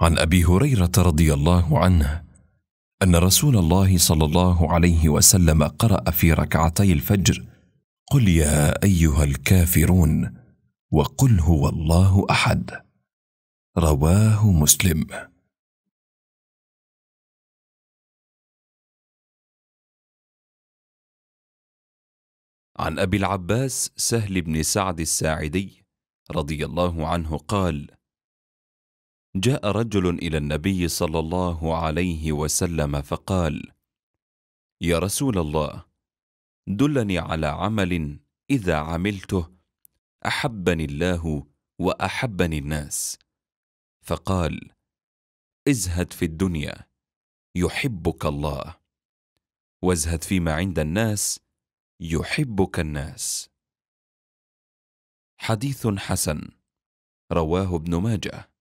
عن ابي هريره رضي الله عنه ان رسول الله صلى الله عليه وسلم قرا في ركعتي الفجر قل يا ايها الكافرون وقل هو الله احد رواه مسلم عن ابي العباس سهل بن سعد الساعدي رضي الله عنه قال جاء رجل الى النبي صلى الله عليه وسلم فقال يا رسول الله دلني على عمل اذا عملته احبني الله واحبني الناس فقال ازهد في الدنيا يحبك الله وازهد فيما عند الناس يحبك الناس حديث حسن رواه ابن ماجه